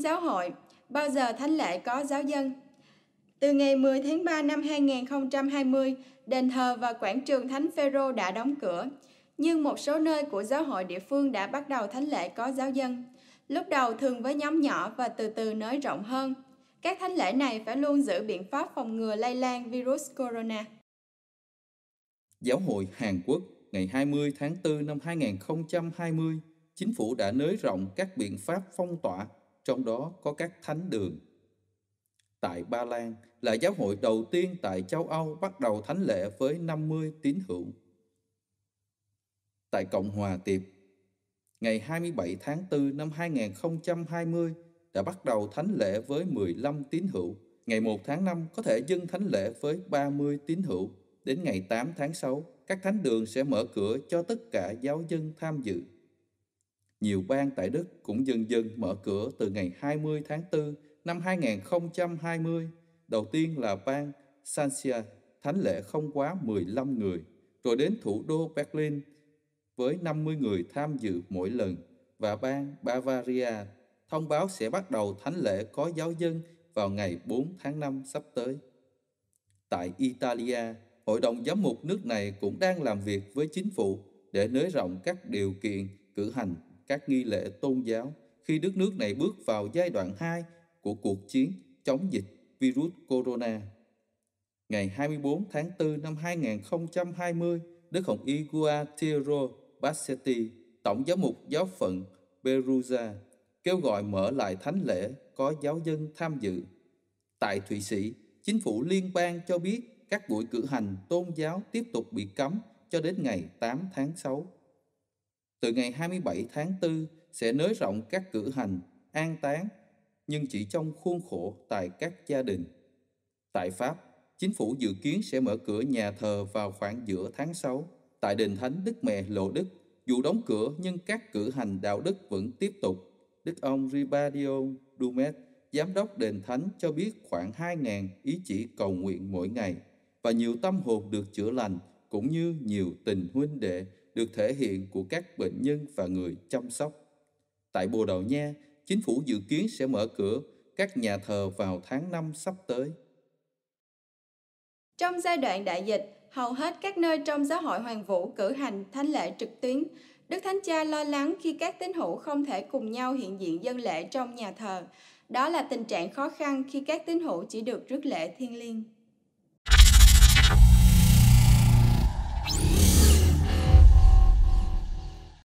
giáo hội, bao giờ thánh lễ có giáo dân. Từ ngày 10 tháng 3 năm 2020, đền thờ và quảng trường Thánh Phaero đã đóng cửa, nhưng một số nơi của giáo hội địa phương đã bắt đầu thánh lễ có giáo dân. Lúc đầu thường với nhóm nhỏ và từ từ nới rộng hơn. Các thánh lễ này phải luôn giữ biện pháp phòng ngừa lây lan virus corona. Giáo hội Hàn Quốc ngày 20 tháng 4 năm 2020, chính phủ đã nới rộng các biện pháp phong tỏa trong đó có các thánh đường. Tại Ba Lan là giáo hội đầu tiên tại châu Âu bắt đầu thánh lễ với 50 tín hữu. Tại Cộng hòa Tiệp, ngày 27 tháng 4 năm 2020 đã bắt đầu thánh lễ với 15 tín hữu. Ngày 1 tháng 5 có thể dâng thánh lễ với 30 tín hữu. Đến ngày 8 tháng 6, các thánh đường sẽ mở cửa cho tất cả giáo dân tham dự. Nhiều bang tại Đức cũng dần dần mở cửa từ ngày 20 tháng 4 năm 2020. Đầu tiên là bang Sancia, thánh lễ không quá 15 người, rồi đến thủ đô Berlin với 50 người tham dự mỗi lần và bang Bavaria thông báo sẽ bắt đầu thánh lễ có giáo dân vào ngày 4 tháng 5 sắp tới. Tại Italia, hội đồng giám mục nước này cũng đang làm việc với chính phủ để nới rộng các điều kiện cử hành các nghi lễ tôn giáo khi đất nước này bước vào giai đoạn 2 của cuộc chiến chống dịch virus corona. Ngày 24 tháng 4 năm 2020, Đức Hồng y Tiro Bassetti, Tổng giám mục giáo phận Perugia, kêu gọi mở lại thánh lễ có giáo dân tham dự. Tại Thụy Sĩ, chính phủ liên bang cho biết các buổi cử hành tôn giáo tiếp tục bị cấm cho đến ngày 8 tháng 6 từ ngày 27 tháng 4 sẽ nới rộng các cử hành, an táng, nhưng chỉ trong khuôn khổ tại các gia đình. Tại Pháp, chính phủ dự kiến sẽ mở cửa nhà thờ vào khoảng giữa tháng 6 tại đền thánh Đức Mẹ Lộ Đức. Dù đóng cửa nhưng các cử hành đạo đức vẫn tiếp tục. Đức ông Ribadio Dumet, giám đốc đền thánh cho biết khoảng 2.000 ý chỉ cầu nguyện mỗi ngày và nhiều tâm hồn được chữa lành cũng như nhiều tình huynh đệ được thể hiện của các bệnh nhân và người chăm sóc. Tại Bồ Đào Nha, chính phủ dự kiến sẽ mở cửa các nhà thờ vào tháng 5 sắp tới. Trong giai đoạn đại dịch, hầu hết các nơi trong giáo hội Hoàng Vũ cử hành thánh lễ trực tuyến. Đức Thánh Cha lo lắng khi các tín hữu không thể cùng nhau hiện diện dân lễ trong nhà thờ. Đó là tình trạng khó khăn khi các tín hữu chỉ được rước lễ thiên liêng.